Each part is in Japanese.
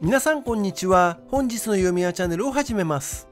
皆さんこんにちは本日の読み屋チャンネルを始めます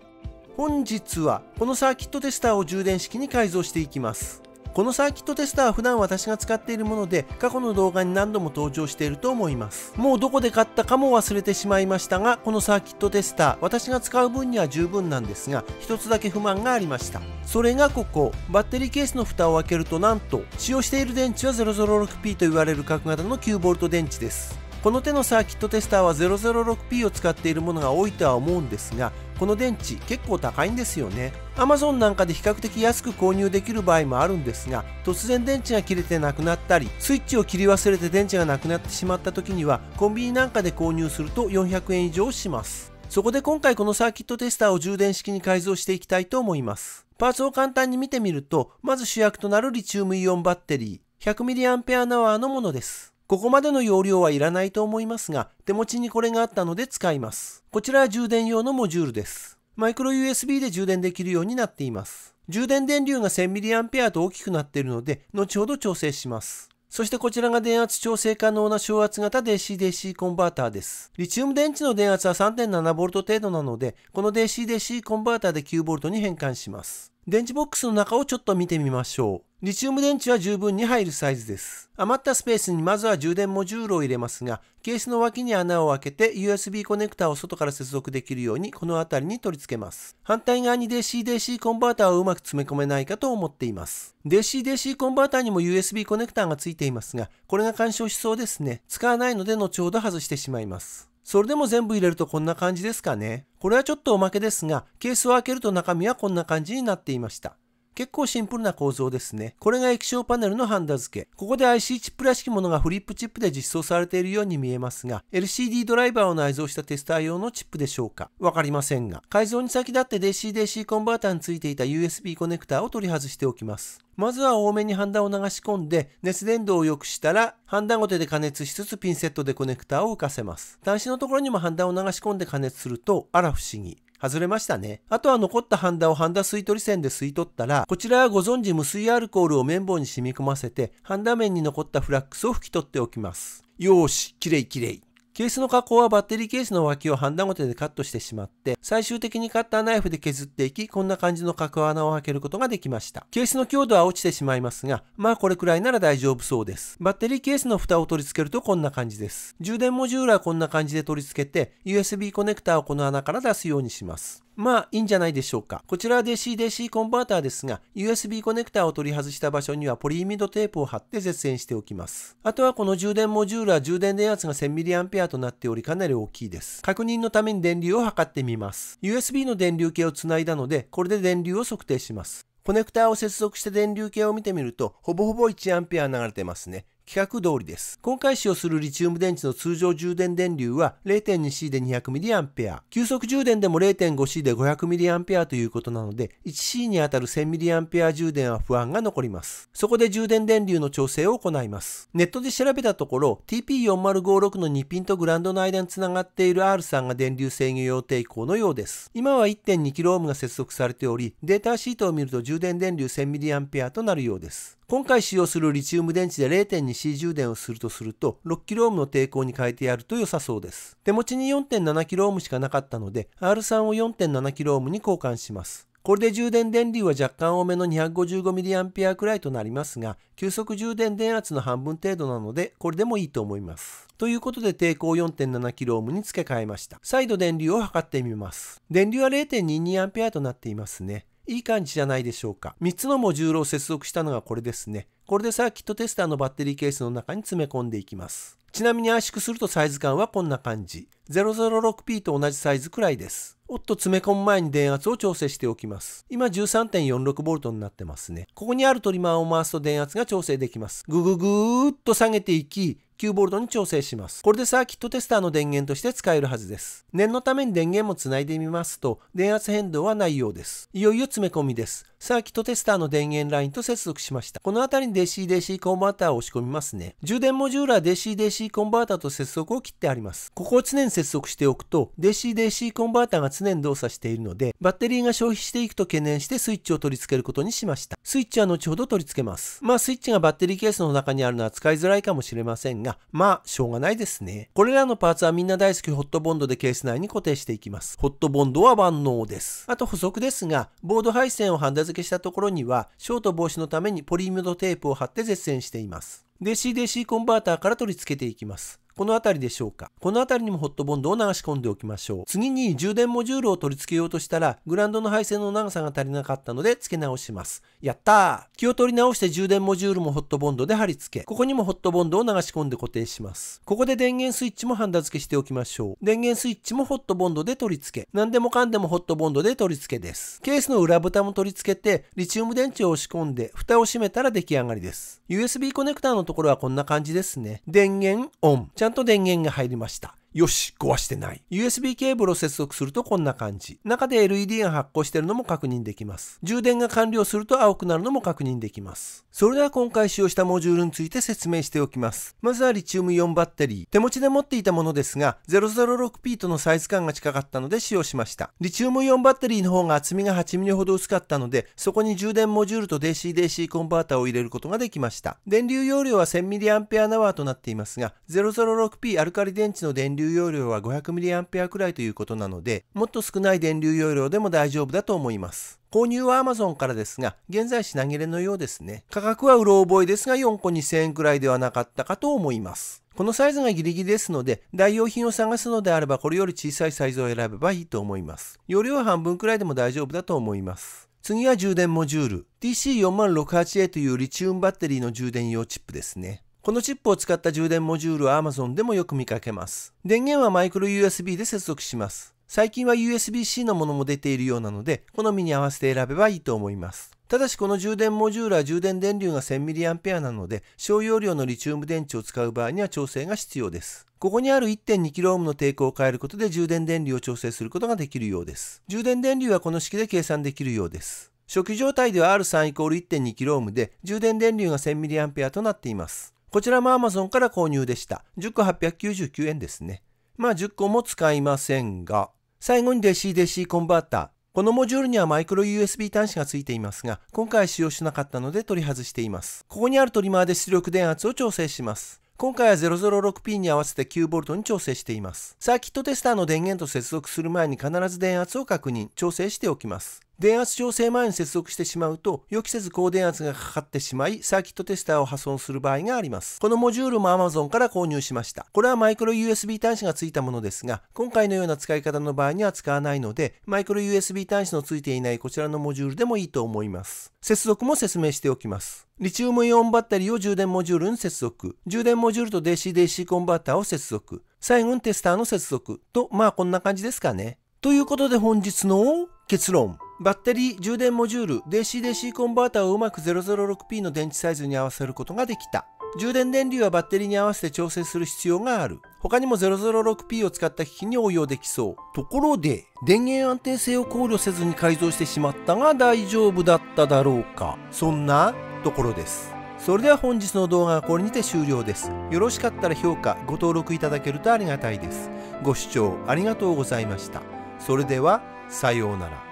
本日はこのサーキットテスターを充電式に改造していきますこのサーキットテスターは普段私が使っているもので過去の動画に何度も登場していると思いますもうどこで買ったかも忘れてしまいましたがこのサーキットテスター私が使う分には十分なんですが一つだけ不満がありましたそれがここバッテリーケースの蓋を開けるとなんと使用している電池は 006P と言われる角型の 9V 電池ですこの手のサーキットテスターは 006P を使っているものが多いとは思うんですがこの電池結構高いんですよね Amazon なんかで比較的安く購入できる場合もあるんですが突然電池が切れてなくなったりスイッチを切り忘れて電池がなくなってしまった時にはコンビニなんかで購入すると400円以上しますそこで今回このサーキットテスターを充電式に改造していきたいと思いますパーツを簡単に見てみるとまず主役となるリチウムイオンバッテリー 100mAh のものですここまでの容量はいらないと思いますが、手持ちにこれがあったので使います。こちらは充電用のモジュールです。マイクロ USB で充電できるようになっています。充電電流が 1000mA と大きくなっているので、後ほど調整します。そしてこちらが電圧調整可能な小圧型 DC-DC コンバーターです。リチウム電池の電圧は 3.7V 程度なので、この DC-DC コンバーターで 9V に変換します。電池ボックスの中をちょっと見てみましょう。リチウム電池は十分に入るサイズです。余ったスペースにまずは充電モジュールを入れますが、ケースの脇に穴を開けて USB コネクタを外から接続できるようにこの辺りに取り付けます。反対側に DC-DC コンバーターをうまく詰め込めないかと思っています。DC-DC コンバーターにも USB コネクタが付いていますが、これが干渉しそうですね。使わないので後ほど外してしまいます。それでも全部入れるとこんな感じですかね。これはちょっとおまけですが、ケースを開けると中身はこんな感じになっていました。結構シンプルな構造ですね。これが液晶パネルのハンダ付け。ここで IC チップらしきものがフリップチップで実装されているように見えますが、LCD ドライバーを内蔵したテスター用のチップでしょうかわかりませんが、改造に先立って DC-DC コンバーターについていた USB コネクターを取り外しておきます。まずは多めにハンダを流し込んで、熱伝導を良くしたら、ハンダごてで加熱しつつピンセットでコネクターを浮かせます。端子のところにもハンダを流し込んで加熱すると、あら不思議。外れましたね。あとは残ったハンダをハンダ吸い取り線で吸い取ったら、こちらはご存知無水アルコールを綿棒に染み込ませて、ハンダ面に残ったフラックスを拭き取っておきます。よーし、きれいきれい。ケースの加工はバッテリーケースの脇をハンダゴテでカットしてしまって、最終的にカッターナイフで削っていき、こんな感じの角穴を開けることができました。ケースの強度は落ちてしまいますが、まあこれくらいなら大丈夫そうです。バッテリーケースの蓋を取り付けるとこんな感じです。充電モジュールはこんな感じで取り付けて、USB コネクターをこの穴から出すようにします。まあいいんじゃないでしょうか。こちらは DC-DC コンバーターですが、USB コネクタを取り外した場所にはポリイミドテープを貼って絶縁しておきます。あとはこの充電モジュールは充電電圧が 1000mAh となっておりかなり大きいです。確認のために電流を測ってみます。USB の電流計をつないだので、これで電流を測定します。コネクターを接続して電流計を見てみると、ほぼほぼ 1A 流れてますね。企画通りです。今回使用するリチウム電池の通常充電電流は 0.2C で 200mA、急速充電でも 0.5C で 500mA ということなので、1C にあたる 1000mA 充電は不安が残ります。そこで充電電流の調整を行います。ネットで調べたところ、TP4056 の2ピンとグラウンドの間につながっている R3 が電流制御用抵抗のようです。今は 1.2kΩ が接続されており、データシートを見ると充電電流 1000mA となるようです。今回使用するリチウム電池で 0.2C 充電をするとすると 6kΩ の抵抗に変えてやると良さそうです手持ちに 4.7kΩ しかなかったので R3 を 4.7kΩ に交換しますこれで充電電流は若干多めの 255mAh くらいとなりますが、急速充電電圧の半分程度なので、これでもいいと思います。ということで抵抗 4.7kΩ に付け替えました。再度電流を測ってみます。電流は 0.22A となっていますね。いい感じじゃないでしょうか。3つのモジュールを接続したのがこれですね。これでサーキットテスターのバッテリーケースの中に詰め込んでいきます。ちなみに圧縮するとサイズ感はこんな感じ。006P と同じサイズくらいです。おっと詰め込む前に電圧を調整しておきます。今 13.46V になってますね。ここにあるトリマーを回すと電圧が調整できます。ぐぐぐーっと下げていき、9V に調整します。これでサーキットテスターの電源として使えるはずです。念のために電源もつないでみますと、電圧変動はないようです。いよいよ詰め込みです。サーキットテスターの電源ラインと接続しました。この辺りに DC-DC コンバーターを押し込みますね。充電モジュールは DC-DC コンバーターと接続を切ってあります。ここを常に接続しておくと、DC-DC コンバーターが常に動作しているので、バッテリーが消費していくと懸念してスイッチを取り付けることにしました。スイッチは後ほど取り付けます。まあスイッチがバッテリーケースの中にあるのは使いづらいかもしれませんが、まあしょうがないですね。これらのパーツはみんな大好きホットボンドでケース内に固定していきます。ホットボンドは万能です。あと補足ですが、ボード配線をハンダ付けしたところには、ショート防止のためにポリミドテープを貼って絶縁しています。DC-DC コンバーターから取り付けていきます。この辺りでしょうか。この辺りにもホットボンドを流し込んでおきましょう。次に充電モジュールを取り付けようとしたら、グランドの配線の長さが足りなかったので付け直します。やったー気を取り直して充電モジュールもホットボンドで貼り付け、ここにもホットボンドを流し込んで固定します。ここで電源スイッチもハンダ付けしておきましょう。電源スイッチもホットボンドで取り付け、何でもかんでもホットボンドで取り付けです。ケースの裏蓋も取り付けて、リチウム電池を押し込んで、蓋を閉めたら出来上がりです。USB コネクターのところはこんな感じですね。電源オン。ちゃんと電源が入りました。よし、壊してない。USB ケーブルを接続するとこんな感じ。中で LED が発光してるのも確認できます。充電が完了すると青くなるのも確認できます。それでは今回使用したモジュールについて説明しておきます。まずはリチウムイオンバッテリー。手持ちで持っていたものですが、006P とのサイズ感が近かったので使用しました。リチウムイオンバッテリーの方が厚みが 8mm ほど薄かったので、そこに充電モジュールと DC-DC コンバータを入れることができました。電流容量は 1000mAh となっていますが、006P アルカリ電池の電流流容量は 500mAh くらいということなので、もっと少ない電流容量でも大丈夫だと思います。購入は Amazon からですが、現在品切れのようですね。価格はうろ覚えですが4個2000円くらいではなかったかと思います。このサイズがギリギリですので、代用品を探すのであればこれより小さいサイズを選べばいいと思います。容量は半分くらいでも大丈夫だと思います。次は充電モジュール。TC4068A というリチウムバッテリーの充電用チップですね。このチップを使った充電モジュールは Amazon でもよく見かけます。電源はマイクロ u s b で接続します。最近は USB-C のものも出ているようなので、好みに合わせて選べばいいと思います。ただしこの充電モジュールは充電電流が 1000mAh なので、小容量のリチウム電池を使う場合には調整が必要です。ここにある 1.2kΩ の抵抗を変えることで充電電流を調整することができるようです。充電電流はこの式で計算できるようです。初期状態では R3 イコール 1.2kΩ で充電電流が 1000mAh となっています。こちらも Amazon から購入でした。10個899円ですね。まあ10個も使いませんが、最後に DC-DC コンバーター。このモジュールにはマイクロ USB 端子が付いていますが、今回使用しなかったので取り外しています。ここにあるトリマーで出力電圧を調整します。今回は 006P に合わせて 9V に調整しています。サーキットテスターの電源と接続する前に必ず電圧を確認、調整しておきます。電圧調整前に接続してしまうと予期せず高電圧がかかってしまいサーキットテスターを破損する場合がありますこのモジュールも Amazon から購入しましたこれはマイクロ USB 端子が付いたものですが今回のような使い方の場合には使わないのでマイクロ USB 端子の付いていないこちらのモジュールでもいいと思います接続も説明しておきますリチウムイオンバッテリーを充電モジュールに接続。充電モジュールと DC-DC コンバーターを接続。最後にテスターの接続。と、まあこんな感じですかね。ということで本日の結論。バッテリー、充電モジュール、DC-DC コンバーターをうまく 006P の電池サイズに合わせることができた。充電電流はバッテリーに合わせて調整する必要がある。他にも 006P を使った機器に応用できそう。ところで、電源安定性を考慮せずに改造してしまったが大丈夫だっただろうか。そんなところです。それでは本日の動画はこれにて終了です。よろしかったら評価、ご登録いただけるとありがたいです。ご視聴ありがとうございました。それでは、さようなら。